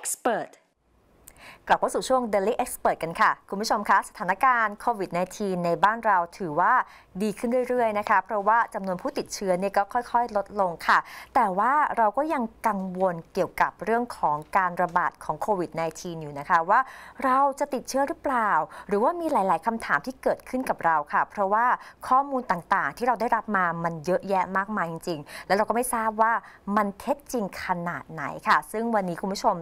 expert. กลับเข้าสู่ช่วง Daily Expert กันค่ะ คุณผู้ชมคะสถานการณ์โควิด -19 ในบ้านเราถือว่าดีขึ้นเรื่อยๆนะคะเพราะว่าจำนวนผู้ติดเชื้อเนี่ยก็ค่อยๆ ลดลงค่ะ แต่ว่าเราก็ยังกังวลเกี่ยวกับเรื่องของการระบาดของโควิด -19 อยู่นะคะ ว่าเราจะติดเชื้อหรือเปล่า หรือว่ามีหลายๆคำถามที่เกิดขึ้นกับเราค่ะ เพราะว่าข้อมูลต่างๆ ที่เราได้รับมามันเยอะแยะมากมายจริงๆแล้วเราก็ไม่ทราบว่ามันเท็จจริงขนาดไหนค่ะ ซึ่งวันนี้คุณผู้ชม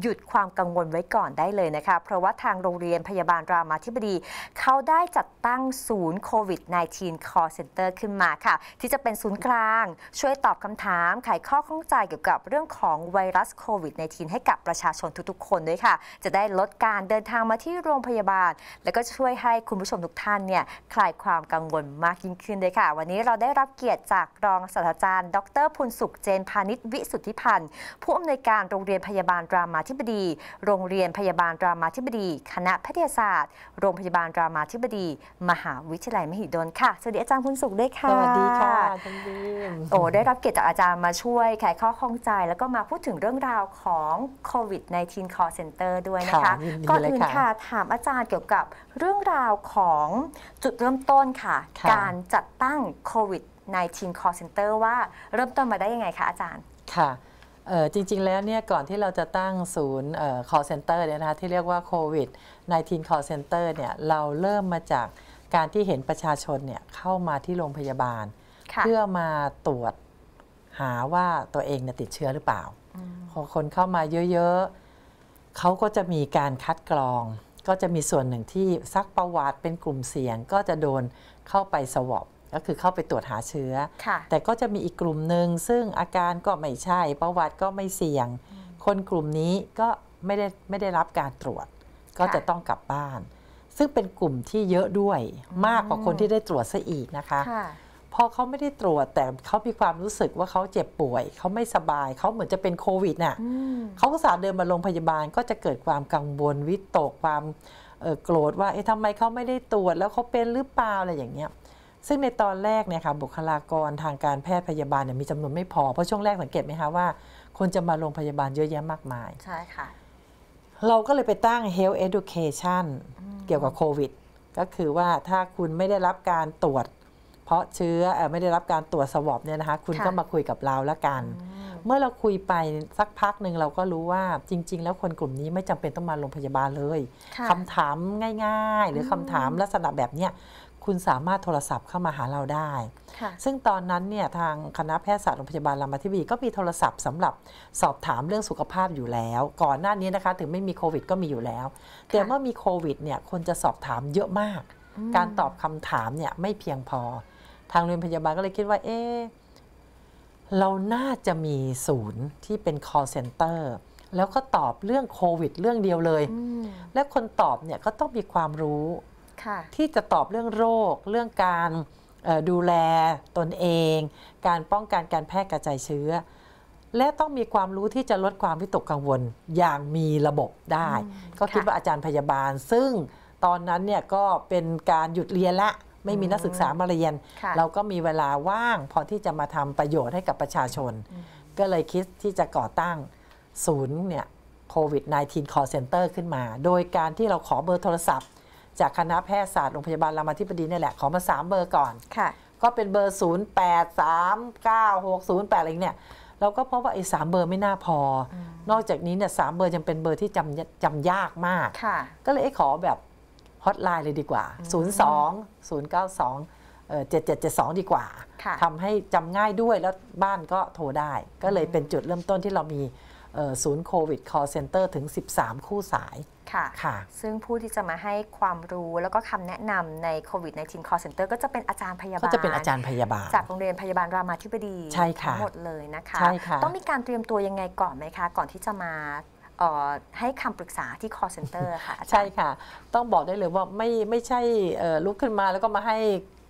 หยุดความกังวลไว้ก่อนได้เลยนะคะเพราะว่าทางโรงเรียนพยาบาลรามาธิบดี เขาได้จัดตั้งศูนย์โควิด -19 Call Center ขึ้นมาค่ะ ที่จะเป็นศูนย์กลาง ช่วยตอบคำถามไขข้อข้องใจเกี่ยวกับเรื่องของไวรัสโควิด -19 ให้กับประชาชนทุกๆคนด้วยค่ะ จะได้ลดการเดินทางมาที่โรงพยาบาล แล้วก็ช่วยให้คุณผู้ชมทุกท่านเนี่ย คลายความกังวลมากยิ่งขึ้นด้วยค่ะ วันนี้เราได้รับเกียรติจากรองศาสตราจารย์ ดร พุนสุขเจนพาณิชวิสุทธิพันธ์ผู้อำนวยการโรงเรียนพยาบาลรามาธิบดีโรงเรียนพยาบาลาลรามาธิบดี คณะแพทยศาสตร์ โรงพยาบาลรามาธิบดีมหาวิทยาลัยมหิดลค่ะสวัสดีอาจารย์พุนสุขด้วยค่ะสวัสดีค่ะคุณบีมโอ้ได้รับเกียรติจากอาจารย์มาช่วยไขข้อข้องใจแล้วก็มาพูดถึงเรื่องราวของโควิด -19 call center ด้วยนะคะก่อนอื่นค่ะ ถามอาจารย์เกี่ยวกับเรื่องราวของจุดเริ่มต้นค่ะการจัดตั้งโควิด -19 call center ว่าเริ่มต้นมาได้ยังไงคะอาจารย์ค่ะจริงๆแล้วเนี่ยก่อนที่เราจะตั้งศูนย์ call center เนี่ยนะคะที่เรียกว่าโควิด 19 call center เนี่ยเราเริ่มมาจากการที่เห็นประชาชนเนี่ยเข้ามาที่โรงพยาบาล เพื่อมาตรวจหาว่าตัวเองเนี่ยติดเชื้อหรือเปล่าพอคนเข้ามาเยอะ ๆ เขาก็จะมีการคัดกรอง ก็จะมีส่วนหนึ่งที่ซักประวัติเป็นกลุ่มเสี่ยงก็จะโดนเข้าไปสวอปก็คือเข้าไปตรวจหาเชื้อ แต่ก็จะมีอีกกลุ่มหนึ่งซึ่งอาการก็ไม่ใช่ประวัติก็ไม่เสี่ยง คนกลุ่มนี้ก็ไม่ได้ไม่ได้รับการตรวจ ก็จะต้องกลับบ้าน ซึ่งเป็นกลุ่มที่เยอะด้วยมากกว่าคนที่ได้ตรวจซะอีกนะคะพอเขาไม่ได้ตรวจแต่เขามีความรู้สึกว่าเขาเจ็บป่วยเขาไม่สบายเขาเหมือนจะเป็นโควิดน่ะเขาก็สาเดินมาโรงพยาบาล ก็จะเกิดความกังวลวิตกความโกรธว่าเอ๊ะทำไมเขาไม่ได้ตรวจแล้วเขาเป็นหรือเปล่าอะไรอย่างเงี้ยซึ่งในตอนแรกเนี่ยค่ะบุคลากรทางการแพทย์พยาบาลเนี่ยมีจำนวนไม่พอเพราะช่วงแรกสังเกตไหมคะว่า คนจะมาโรงพยาบาลเยอะแยะมากมาย ใช่ค่ะ เราก็เลยไปตั้ง health education เกี่ยวกับโควิด ก็คือว่าถ้าคุณไม่ได้รับการตรวจ เพราะเชื้อไม่ได้รับการตรวจสวอเนี่ยนะคะคุณก็มาคุยกับเราละกัน เมื่อเราคุยไปสักพักหนึ่งเราก็รู้ว่าจริงๆ แล้วคนกลุ่มนี้ไม่จำเป็นต้องมาโรงพยาบาลเลย คำถามง่ายๆ หรือคำถามลักษณะแบบเนี้ยคุณสามารถโทรศัพท์เข้ามาหาเราได้ ซึ่งตอนนั้นเนี่ยทางคณะแพทยศาสตร์โรงพยาบาลรามาธิบดีก็มีโทรศัพท์สำหรับสอบถามเรื่องสุขภาพอยู่แล้ว ก่อนหน้านี้นะคะถึงไม่มีโควิดก็มีอยู่แล้ว แต่เมื่อมีโควิดเนี่ยคนจะสอบถามเยอะมาก การตอบคำถามเนี่ยไม่เพียงพอ ทางโรงพยาบาลก็เลยคิดว่าเอ๊เราน่าจะมีศูนย์ที่เป็น call center แล้วก็ตอบเรื่องโควิดเรื่องเดียวเลย และคนตอบเนี่ยก็ต้องมีความรู้ที่จะตอบเรื่องโรค เรื่องการดูแลตนเอง การป้องกันการแพร่กระจายเชื้อ และต้องมีความรู้ที่จะลดความวิตกกังวลอย่างมีระบบได้ ก็คิดว่าอาจารย์พยาบาล ซึ่งตอนนั้นเนี่ยก็เป็นการหยุดเรียนละไม่มีนักศึกษามาเรียน เราก็มีเวลาว่าง พอที่จะมาทำประโยชน์ให้กับประชาชนก็เลยคิดที่จะก่อตั้งศูนย์เนี่ยโควิด -19 call center ขึ้นมา โดยการที่เราขอเบอร์โทรศัพท์จากคณะแพทยศาสตร์โรงพยาบาลรามาธิบดีนี่แหละ ขอมา 3 เบอร์ก่อน ค่ะ ก็เป็นเบอร์ 0 8 3 9 6 0 8 อะไรเนี่ยเราก็พบว่าไอ้สามเบอร์ไม่น่าพอ นอกจากนี้เนี่ยสามเบอร์ยังเป็นเบอร์ที่จำจำยากมาก ก็เลยขอแบบฮอตไลน์เลยดีกว่า0 2 0 9 2ดสองดีกว่า ทำให้จำง่ายด้วยแล้วบ้านก็โทรได้ก็เลยเป็นจุดเริ่มต้นที่เรามีศูนย์โควิด call center ถึง 13 คู่สายค่ะค่ะ ซึ่งผู้ที่จะมาให้ความรู้แล้วก็คำแนะนำในโควิด -19 call center ก็จะเป็นอาจารย์พยาบาลก็จะเป็นอาจารย์พยาบาล จากโรงเรียนพยาบาลรามาธิบดีใช่ค่ะทั้งหมดเลยนะคะใช่ค่ะ ต้องมีการเตรียมตัวยังไงก่อนไหมคะ ก่อนที่จะมาให้คำปรึกษาที่ call center ค่ะ ใช่ค่ะ ต้องบอกได้เลยว่าไม่ไม่ใช่ลุกขึ้นมาแล้วก็มาให้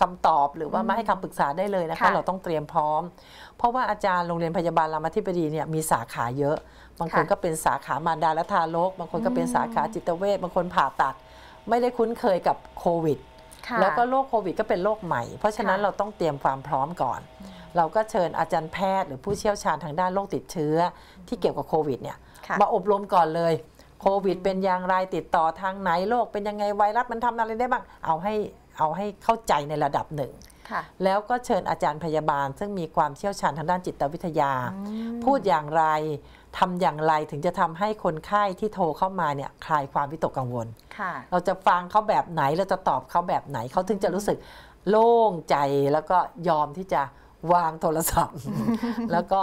คำตอบหรือว่ามาให้คำปรึกษาได้เลยนะคะเราต้องเตรียมพร้อม เพราะว่าอาจารย์โรงเรียนพยาบาลรามาธิบดีเนี่ยมีสาขาเยอะ บางคนก็เป็นสาขามารดาและทารกบางคนก็เป็นสาขาจิตเวชบางคนผ่าตัด ไม่ได้คุ้นเคยกับโควิดแล้วก็โรคโควิดก็เป็นโรคใหม่ เพราะฉะนั้นเราต้องเตรียมความพร้อมก่อน เราก็เชิญอาจารย์แพทย์หรือผู้เชี่ยวชาญทางด้านโรคติดเชื้อที่เกี่ยวกับโควิดเนี่ยมาอบรมก่อนเลยโควิด เป็นอย่างไรติดต่อทางไหนโรคเป็นยังไงไวรัสมันทำอะไรได้บ้างเอาใหเอาให้เข้าใจในระดับหนึ่ง แล้วก็เชิญอาจารย์พยาบาล ซึ่งมีความเชี่ยวชาญทางด้านจิตวิทยา พูดอย่างไรทำอย่างไรถึงจะทำให้คนไข้ที่โทรเข้ามาเนี่ยคลายความวิตกกังวลเราจะฟังเขาแบบไหน เราจะตอบเขาแบบไหน เขาถึงจะรู้สึกโล่งใจแล้วก็ยอมที่จะวางโทรศัพท์ แล้วก็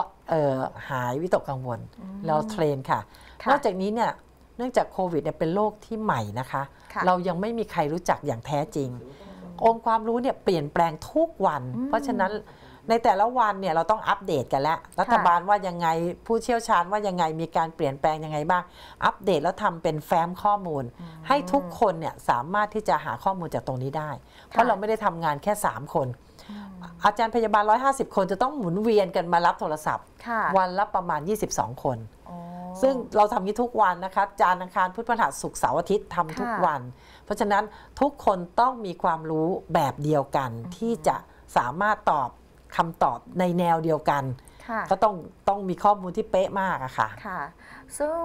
หายวิตกกังวลเราเทรนค่ะนอกจากนี้เนี่ยเนื่องจากโควิดเนี่ยเป็นโรคที่ใหม่นะคะ เรายังไม่มีใครรู้จักอย่างแท้จริง องค์ความรู้เนี่ยเปลี่ยนแปลงทุกวัน เพราะฉะนั้นในแต่ละวันเนี่ยเราต้องอัปเดตกันแล้วรัฐบาลว่ายังไงผู้เชี่ยวชาญว่ายังไงมีการเปลี่ยนแปลงยังไงบ้างอัปเดตแล้วทำเป็นแฟ้มข้อมูลให้ทุกคนเนี่ยสามารถที่จะหาข้อมูลจากตรงนี้ได้ เพราะเราไม่ได้ทำงานแค่ 3 คน อาจารย์พยาบาล 150 คนจะต้องหมุนเวียนกันมารับโทรศัพท์ วันละประมาณ 22 คนซึ่งเราทำนี้ทุกวันนะคะจานอังคารพุทธพฤหัสศุกร์เสาร์อาทิตย์ทำทุกวัน เพราะฉะนั้นทุกคนต้องมีความรู้แบบเดียวกัน ที่จะสามารถตอบคำตอบในแนวเดียวกัน ก็ต้องต้องมีข้อมูลที่เป๊ะมากอะค่ะค่ะ ซึ่ง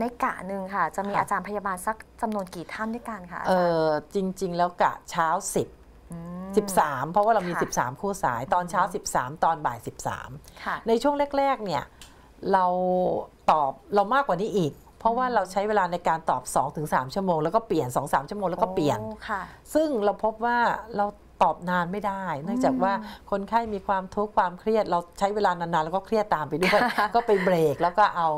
ในกะหนึ่งค่ะจะมีอาจารย์พยาบาลสักจำนวนกี่ท่านด้วยกันคะเออจริง ๆ แล้วกะเช้า 10 13 เพราะว่าเรามี 13 คู่สายตอนเช้า 13 ตอนบ่าย 13 ในช่วงแรกๆ เนี่ยเราตอบ เรามากกว่านี้อีก เพราะว่าเราใช้เวลาในการตอบ 2-3ชั่วโมงแล้วก็เปลี่ยน2-3ชั่วโมงแล้วก็เปลี่ยนซึ่งเราพบว่าเราตอบนานไม่ได้ เนื่องจากว่าคนไข้มีความทุกข์ความเครียด เราใช้เวลานานๆแล้วก็เครียดตามไปด้วยก็ไปเบรก แล้วก็เอา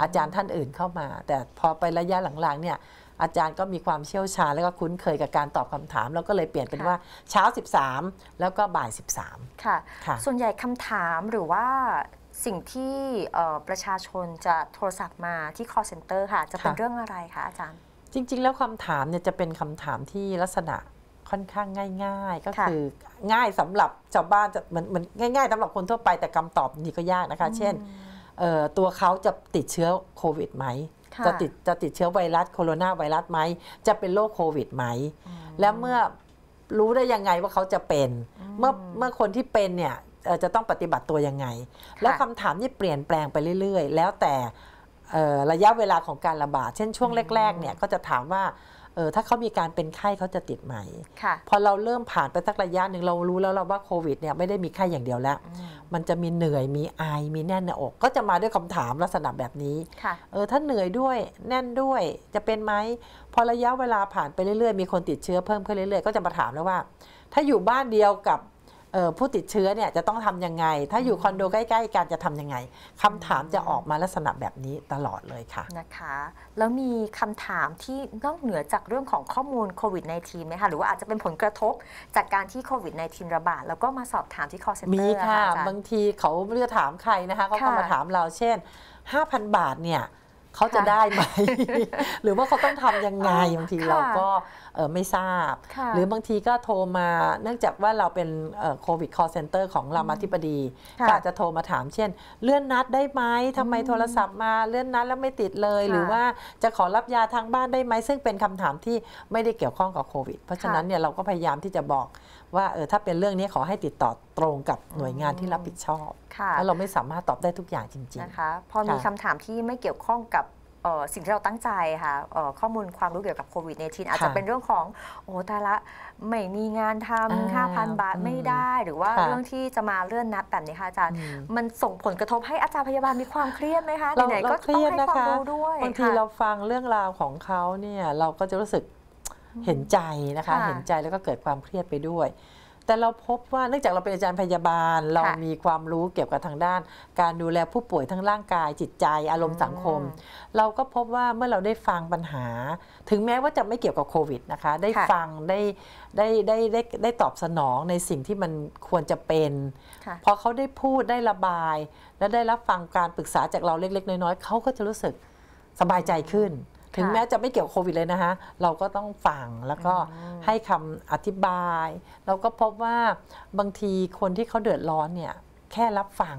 อาจารย์ท่านอื่นเข้ามา แต่พอไประยะหลังๆเนี่ย อาจารย์ก็มีความเชี่ยวชาญ แล้วก็คุ้นเคยกับการตอบคำถาม แล้วก็เลยเปลี่ยนเป็นว่าเช้า13 แล้วก็บ่าย13ค่ะส่วนใหญ่คำถามหรือว่าสิ่งที่ประชาชนจะโทรศัพท์มาที่ call center ค่ะ จะเป็นเรื่องอะไรคะอาจารย์ จริง ๆ แล้วคำถามเนี่ยจะเป็นคำถามที่ลักษณะค่อนข้างง่าย ๆ ก็คือง่ายสำหรับชาวบ้านจะมหนมอนง่ายๆสำหรับคนทั่วไปแต่คำตอบนี่ก็ยากนะคะ เช่นตัวเขาจะติดเชื้อโควิดไหม จะติดจะติดเชื้อไวรัส โคโรนาไวรัสไหมจะเป็นโรคโควิดไหมแล้วเมื่อรู้ได้ยังไงว่าเขาจะเป็น เมื่อเมื่อคนที่เป็นเนี่ยจะต้องปฏิบัติตัวยังไง แล้วคำถามนี่เปลี่ยนแปลงไปเรื่อย ๆ แล้วแต่ระยะเวลาของการระบาดเช่นช่วงแรกๆเนี่ยก็จะถามว่าเออถ้าเขามีการเป็นไข้เขาจะติดไหมพอเราเริ่มผ่านไปสักระยะหนึ่งเรารู้แล้วเราว่าโควิดเนี่ยไม่ได้มีไข้อย่างเดียวแล้ว มันจะมีเหนื่อยมีไอมีแน่นในอก ก็จะมาด้วยคำถามลักษณะแบบนี้เออถ้าเหนื่อยด้วยแน่นด้วยจะเป็นไหม พอระยะเวลาผ่านไปเรื่อยๆมีคนติดเชื้อเพิ่มขึ้นเรื่อยๆก็จะมาถามแล้วว่า ถ้าอยู่บ้านเดียวกับผู้ติดเชื้อเนี่ยจะต้องทํำยังไง ถ้าอยู่คอนโดใกล้ๆกันจะทํำยังไง คำถามจะออกมาลักษณะแบบนี้ตลอดเลยค่ะ นะคะ แล้วมีคำถามที่นอกเหนือจากเรื่องของข้อมูลโควิด -19 ไหมคะ หรือว่าอาจจะเป็นผลกระทบจากการที่โควิด -19 ระบาดแล้วก็มาสอบถามที่ call center มีค่ะ บางทีเขาไม่รู้ถามใครนะคะเขาก็มาถามเราเช่น 5,000 บาทเนี่ยเขาจะได้ไหมหรือว่าเขาต้องทํำยังไงบางทีเราก็ไม่ทราบ หรือบางทีก็โทรมาเนื่องจากว่าเราเป็นโควิดคอร์เซนเตอร์ของรามาธิบดีก็อาจจะโทรมาถามเช่นเลื่อนนัดได้ไหม ทำไมโทรศัพท์มาเลื่อนนัดแล้วไม่ติดเลยหรือว่าจะขอรับยาทางบ้านได้ไหม ซึ่งเป็นคำถามที่ไม่ได้เกี่ยวข้องกับโควิดเพราะฉะนั้นเนี่ยเราก็พยายามที่จะบอกว่าเออถ้าเป็นเรื่องนี้ขอให้ติดต่อตรงกับหน่วยงานที่รับผิดชอบแล้วเราไม่สามารถตอบได้ทุกอย่างจริงๆนะคะ พอมีคำถามที่ไม่เกี่ยวข้องกับสิ่งที่เราตั้งใจค่ะข้อมูลความรู้เกี่ยวกับโควิดในทีนอาจจะเป็นเรื่องของ โอ้แต่ละ ไม่มีงานทำค่าพันบาทไม่ได้หรือว่าเรื่องที่จะมาเลื่อนนัดแต่นี่ค่ะอาจารย์มันส่งผลกระทบให้อาจารย์พยาบาลมีความเครียดไหมคะไหนก็ต้องให้ความรู้ด้วยบางทีเราฟังเรื่องราวของเขาเนี่ยเราก็จะรู้สึกเห็นใจนะคะเห็นใจแล้วก็เกิดความเครียดไปด้วยแต่เราพบว่าเนื่องจากเราเป็นอาจารย์พยาบาลเรามีความรู้เกี่ยวกับทางด้าน การดูแลผู้ป่วยทั้งร่างกายจิตใจอารมณ์สังคม เราก็พบว่าเมื่อเราได้ฟังปัญหา ถึงแม้ว่าจะไม่เกี่ยวกับโควิดนะคะได้ฟังได้ได้ได้ได้ได้ตอบสนองในสิ่งที่มันควรจะเป็น พอเขาได้พูดได้ระบาย และได้รับฟังการปรึกษาจากเราเล็กๆ น้อยๆเขาก็จะรู้สึกสบายใจขึ้นถึงแม้จะไม่เกี่ยวโควิดเลยนะคะเราก็ต้องฟังแล้วก็ให้คำอธิบาย เราก็พบว่าบางทีคนที่เขาเดือดร้อนเนี่ย แค่รับฟัง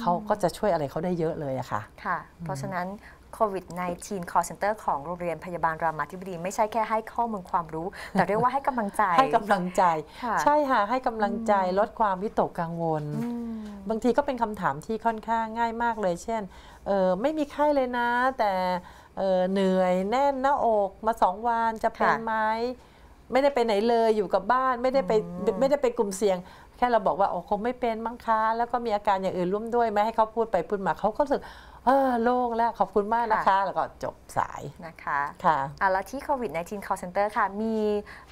เขาก็จะช่วยอะไรเขาได้เยอะเลยอะค่ะ ค่ะ เพราะฉะนั้นโควิด1 9์เซ็นเตอร์ของโรงเรียนพยาบาลรามาธิบดี ไม่ใช่แค่ให้ข้อมูลความรู้ แต่เรียกว่าให้กำลังใจให้กำลังใจใช่ค่ะให้กำลังใจลดความวิตกกังวล บางทีก็เป็นคำถามที่ค่อนข้างง่ายมากเลย เช่นไม่มีไข้เลยนะ แต่เหนื่อยแน่นหน้าอกมาสองวันจะเป็นไหมไม่ได้ไปไหนเลยอยู่กับบ้าน ไม่ได้ไปไม่ได้ไปกลุ่มเสี่ยง แค่เราบอกว่าโอ้คงไม่เป็นมั้งคะแล้วก็มีอาการอย่างอื่นร่วมด้วยไหมให้เขาพูดไปพูดมาเขาก็รู้สึกเออโล่งแล้วขอบคุณมากนะคะ แล้วก็จบสายนะคะค่ะอ่ะแล้วที่โควิด -19 call center ค่ะ มี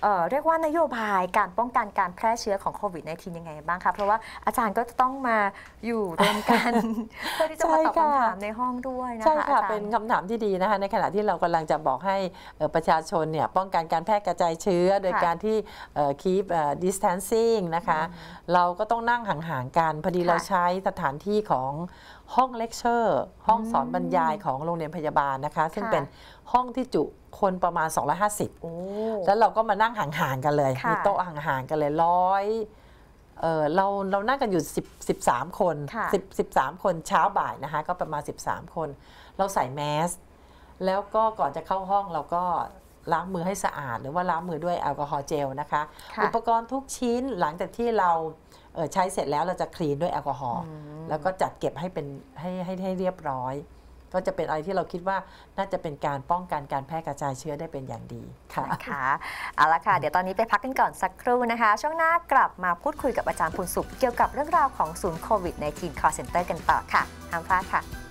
เอ่อเรียกว่านโยบายการป้องกันการแพร่เชื้อของโควิด -19 ยังไงบ้างคะเพราะว่าอาจารย์ก็จะต้องมาอยู่รวมกัน เพื่อที่จะมาตอบคำถามในห้องด้วยนะคะใช่ค่ะ เป็นคำถามที่ดีนะคะ ในขณะที่เรากำลังจะบอกให้ประชาชนเนี่ย ป้องกันการแพร่กระจายเชื้อ โดยการที่ keep distancing นะคะเราก็ต้องนั่งห่างๆกันพอดีเราใช้สถานที่ของห้องเลคเชอร์ห้องสอนบรรยายของโรงเรียนพยาบาลนะคะ ซึ่งเป็นห้องที่จุคนประมาณ 250 แล้วเราก็มานั่งห่างๆกันเลย มีโต๊ะห่างๆกันเลยร้อยเราเรานั่งกันอยู่10 13คน10 13 คนเช้าบ่ายนะคะก็ประมาณ 13 คน เราใส่แมส แล้วก็ก่อนจะเข้าห้องเราก็ล้างมือให้สะอาด หรือว่าล้างมือด้วยแอลกอฮอล์เจลนะคะอุปกรณ์ทุกชิ้นหลังจากที่เราใช้เสร็จแล้วเราจะคลีนด้วยแอลกอฮอล์แล้วก็จัดเก็บให้เป็นให้ให้ให้เรียบร้อย ก็จะเป็นอะไรที่เราคิดว่าน่าจะเป็นการป้องกันการแพร่กระจายเชื้อได้เป็นอย่างดีค่ะค่ะเอาละค่ะ เดี๋ยวตอนนี้ไปพักกันก่อนสักครู่นะคะ ช่วงหน้ากลับมาพูดคุยกับอาจารย์พูนสุขเกี่ยวกับเรื่องราวของศูนย์โควิด -19 ์เซ็นเตอร์กันต่อค่ะห้ามพลาดค่ะ